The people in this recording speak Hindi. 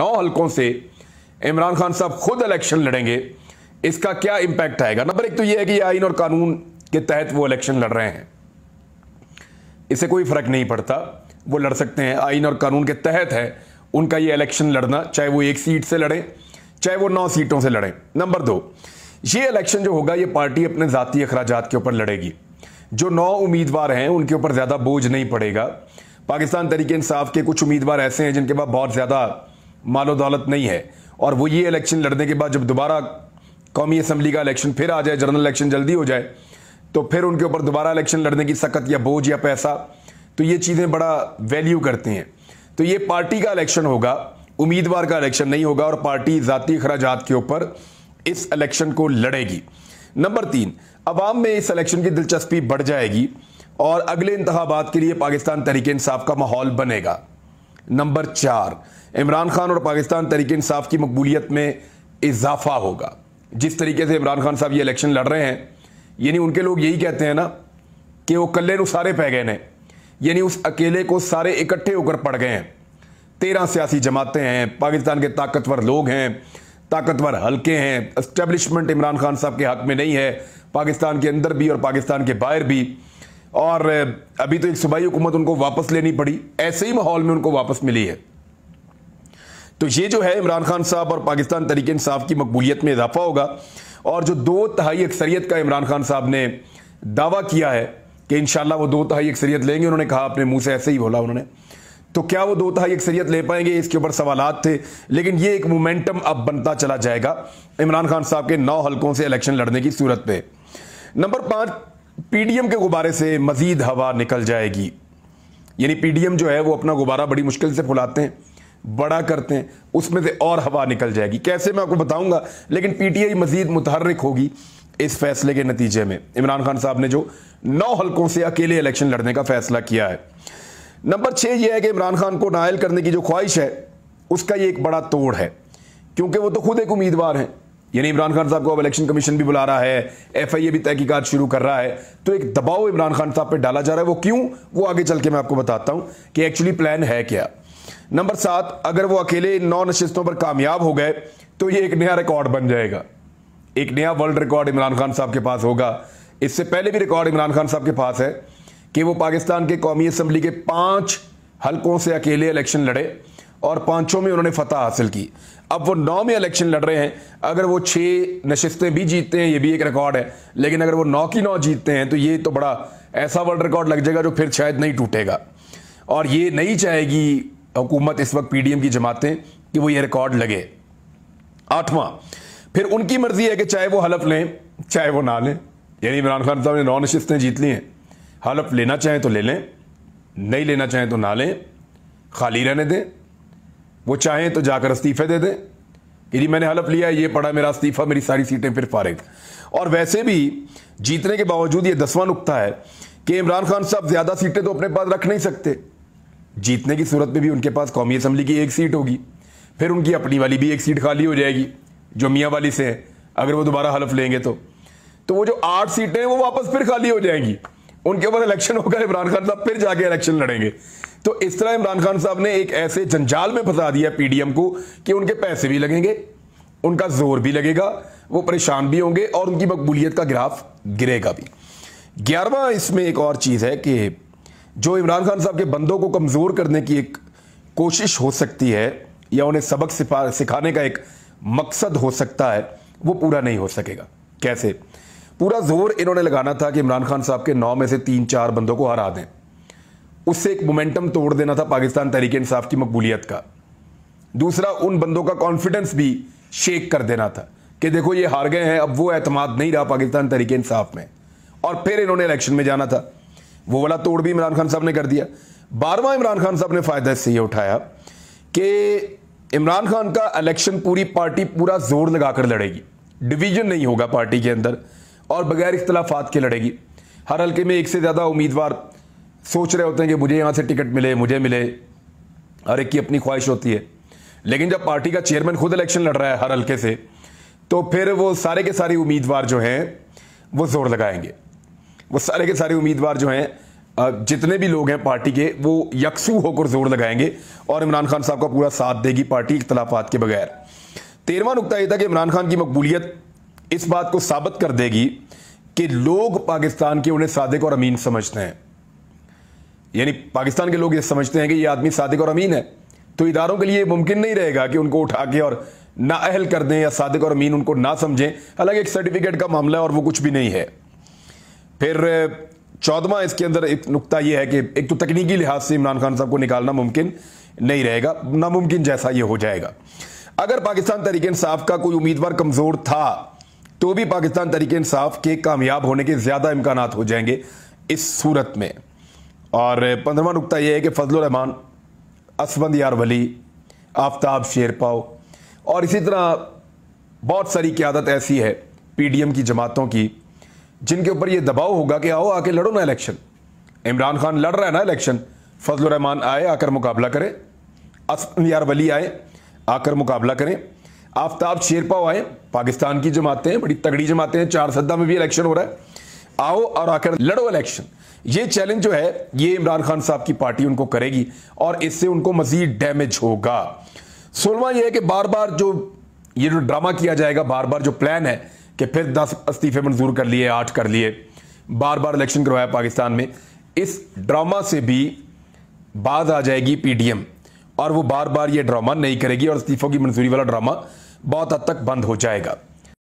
नौ हलकों से इमरान खान साहब खुद इलेक्शन लड़ेंगे इसका क्या इंपैक्ट आएगा नंबर एक तो यह है कि आइन और कानून के तहत वो इलेक्शन लड़ रहे हैं इसे कोई फ़र्क नहीं पड़ता वो लड़ सकते हैं आइन और कानून के तहत है उनका ये इलेक्शन लड़ना चाहे वो एक सीट से लड़ें चाहे वो नौ सीटों से लड़ें नंबर दो ये इलेक्शन जो होगा ये पार्टी अपने ज़ाती अखराज के ऊपर लड़ेगी जो नौ उम्मीदवार हैं उनके ऊपर ज़्यादा बोझ नहीं पड़ेगा पाकिस्तान तरीके इंसाफ के कुछ उम्मीदवार ऐसे हैं जिनके पास बहुत ज़्यादा मालो दौलत नहीं है और वो ये इलेक्शन लड़ने के बाद जब दोबारा कौमी असम्बली का इलेक्शन फिर आ जाए जनरल इलेक्शन जल्दी हो जाए तो फिर उनके ऊपर दोबारा इलेक्शन लड़ने की सकत या बोझ या पैसा तो ये चीज़ें बड़ा वैल्यू करती हैं तो ये पार्टी का इलेक्शन होगा उम्मीदवार का इलेक्शन नहीं होगा और पार्टी ज़ाती अखराज के ऊपर इस इलेक्शन को लड़ेगी नंबर तीन अवाम में इस इलेक्शन की दिलचस्पी बढ़ जाएगी और अगले इंतबात के लिए पाकिस्तान तरीके इंसाफ का माहौल बनेगा नंबर चार इमरान खान और पाकिस्तान तरीके इंसाफ की मकबूलीत में इजाफा होगा जिस तरीके से इमरान खान साहब ये इलेक्शन लड़ रहे हैं यानी उनके लोग यही कहते हैं ना कि वो कल्ले को सारे पै गए हैं यानी उस अकेले को सारे इकट्ठे होकर पड़ गए हैं तेरह सियासी जमातें हैं पाकिस्तान के ताकतवर लोग हैं ताकतवर हल्के हैं इस्टेब्लिशमेंट इमरान खान साहब के हक में नहीं है पाकिस्तान के अंदर भी और पाकिस्तान के बाहर भी और अभी तो एक सूबाई हुकूमत उनको वापस लेनी पड़ी ऐसे ही माहौल में उनको वापस मिली है तो ये जो है इमरान खान साहब और पाकिस्तान तरीके इंसाफ की मकबूलियत में इजाफा होगा और जो दो तहाई अक्सरियत का इमरान खान साहब ने दावा किया है कि इन वो दो तहाई अक्सरियत लेंगे उन्होंने कहा अपने मुंह से ऐसे ही बोला उन्होंने तो क्या वो दो तहाई अक्सरियत ले पाएंगे इसके ऊपर सवाल थे लेकिन ये एक मोमेंटम अब बनता चला जाएगा इमरान खान साहब के नौ हलकों से इलेक्शन लड़ने की सूरत पे नंबर पाँच पीडीएम के गुब्बारे से मजीद हवा निकल जाएगी यानी पीडीएम जो है वो अपना गुब्बारा बड़ी मुश्किल से फुलाते हैं बड़ा करते हैं उसमें से और हवा निकल जाएगी कैसे मैं आपको बताऊंगा लेकिन पीटीआई मजीद मुतहरक होगी इस फैसले के नतीजे में इमरान खान साहब ने जो नौ हलकों से अकेले इलेक्शन लड़ने का फैसला किया है नंबर छह यह है कि इमरान खान को नायल करने की जो ख्वाहिश है उसका यह एक बड़ा तोड़ है क्योंकि वो तो खुद एक उम्मीदवार हैं यानी इमरान खान साहब को अब इलेक्शन कमीशन भी बुला रहा है एफ आई ए भी तहकीकत शुरू कर रहा है तो एक दबाव इमरान खान साहब पर डाला जा रहा है वो क्यों वो आगे चल के मैं आपको बताता हूं कि एक्चुअली प्लान है क्या नंबर सात अगर वो अकेले इन नौ नशिस्तों पर कामयाब हो गए तो ये एक नया रिकॉर्ड बन जाएगा एक नया वर्ल्ड रिकॉर्ड इमरान खान साहब के पास होगा इससे पहले भी रिकॉर्ड इमरान खान साहब के पास है कि वो पाकिस्तान के कौमी असम्बली के पांच हलकों से अकेले इलेक्शन लड़े और पांचों में उन्होंने फतह हासिल की अब वो नौ में इलेक्शन लड़ रहे हैं अगर वो छः नशस्तें भी जीतते हैं ये भी एक रिकॉर्ड है लेकिन अगर वो नौ की नौ जीतते हैं तो ये तो बड़ा ऐसा वर्ल्ड रिकॉर्ड लग जाएगा जो फिर शायद नहीं टूटेगा और ये नहीं चाहेगी हुकूमत इस वक्त पीडीएम की जमातें कि वो ये रिकॉर्ड लगे आठवां फिर उनकी मर्जी है कि चाहे वो हलफ लें चाहे वो ना लें यानी इमरान खान साहब ने नौ नशस्तें जीत ली हैं हलफ लेना चाहें तो ले लें नहीं लेना चाहें तो ना लें खाली रहने दें वो चाहें तो जाकर इस्तीफे दे दें यदि मैंने हलफ लिया ये पढ़ा मेरा इस्तीफा मेरी सारी सीटें फिर फारिग और वैसे भी जीतने के बावजूद ये दसवां नुकता है कि इमरान खान साहब ज़्यादा सीटें तो अपने पास रख नहीं सकते जीतने की सूरत में भी उनके पास कौमी असम्बली की एक सीट होगी फिर उनकी अपनी वाली भी एक सीट खाली हो जाएगी जो मियाँ वाली से है अगर वो दोबारा हलफ लेंगे तो तो वो जो आठ सीटें हैं वो वापस फिर खाली हो जाएंगी उनके ऊपर इलेक्शन होगा इमरान खान साहब फिर जाके इलेक्शन लड़ेंगे तो इस तरह इमरान खान साहब ने एक ऐसे जंजाल में फंसा दिया पीडीएम को कि उनके पैसे भी लगेंगे उनका जोर भी लगेगा वो परेशान भी होंगे और उनकी मकबूलियत का ग्राफ गिरेगा भी ग्यारहवा इसमें एक और चीज़ है कि जो इमरान खान साहब के बंदों को कमज़ोर करने की एक कोशिश हो सकती है या उन्हें सबक सिखाने का एक मकसद हो सकता है वो पूरा नहीं हो सकेगा कैसे पूरा जोर इन्होंने लगाना था कि इमरान खान साहब के नौ में से तीन चार बंदों को हरा दें उससे एक मोमेंटम तोड़ देना था पाकिस्तान तहरीक इंसाफ की मकबूलियत का दूसरा उन बंदों का कॉन्फिडेंस भी शेक कर देना था कि देखो ये हार गए हैं अब वो एतमाद नहीं रहा पाकिस्तान तहरीक इंसाफ में और फिर इन्होंने इलेक्शन में जाना था वो वाला तोड़ भी इमरान खान साहब ने कर दिया बारवा इमरान खान साहब ने फ़ायदा इससे ये उठाया कि इमरान खान का इलेक्शन पूरी पार्टी पूरा जोर लगा कर लड़ेगी डिवीजन नहीं होगा पार्टी के अंदर और बगैर इख्तलाफात के लड़ेगी हर हल्के में एक से ज़्यादा उम्मीदवार सोच रहे होते हैं कि मुझे यहाँ से टिकट मिले मुझे मिले हर एक की अपनी ख्वाहिश होती है लेकिन जब पार्टी का चेयरमैन खुद इलेक्शन लड़ रहा है हर हल्के से तो फिर वो सारे के सारे उम्मीदवार जो हैं वो जोर लगाएंगे वो सारे के सारे उम्मीदवार जो हैं जितने भी लोग हैं पार्टी के वो यकसू होकर जोर लगाएंगे और इमरान खान साहब का पूरा साथ देगी पार्टी इख्तलाफात के बगैर तेरवा नुकता यह था कि इमरान खान की मकबूलियत इस बात को साबित कर देगी कि लोग पाकिस्तान के उन्हें सादिक और अमीन समझते हैं यानी पाकिस्तान के लोग ये समझते हैं कि ये आदमी सादिक और अमीन है तो इदारों के लिए मुमकिन नहीं रहेगा कि उनको उठा के और ना अहल कर दें या सादिक और अमीन उनको ना समझें हालांकि एक सर्टिफिकेट का मामला है और वो कुछ भी नहीं है फिर चौदवा इसके अंदर एक नुकता यह है कि एक तो तकनीकी लिहाज से इमरान खान साहब को निकालना मुमकिन नहीं रहेगा नामुमकिन जैसा ये हो जाएगा अगर पाकिस्तान तरीके इंसाफ का कोई उम्मीदवार कमज़ोर था तो भी पाकिस्तान तरीके इंसाफ के कामयाब होने के ज़्यादा इम्कान हो जाएंगे इस सूरत में और पंद्रवा नुकता यह है कि फजल रहमान असफंद यार वली आफ्ताब शेरपाओ और इसी तरह बहुत सारी क्यादत ऐसी है पीडीएम की जमातों की जिनके ऊपर यह दबाव होगा कि आओ आके लड़ो ना इलेक्शन इमरान खान लड़ रहा है ना इलेक्शन फजल रहमान आए आकर मुकाबला करें असमार वली आए आकर मुकाबला करें आफ्ताब शेरपाव आए पाकिस्तान की जमातें हैं बड़ी तगड़ी जमातें हैं चार सद्दा में भी इलेक्शन हो रहा है आओ और आकर लड़ो इलेक्शन ये चैलेंज जो है ये इमरान खान साहब की पार्टी उनको करेगी और इससे उनको मजीद डैमेज होगा सोलवा यह है कि बार बार जो ये जो ड्रामा किया जाएगा बार बार जो प्लान है कि फिर दस इस्तीफे मंजूर कर लिए आठ कर लिए बार बार इलेक्शन करवाया पाकिस्तान में इस ड्रामा से भी बाज आ जाएगी एम और वो बार बार ये ड्रामा नहीं करेगी और इस्तीफों की मंजूरी वाला ड्रामा बहुत हद तक बंद हो जाएगा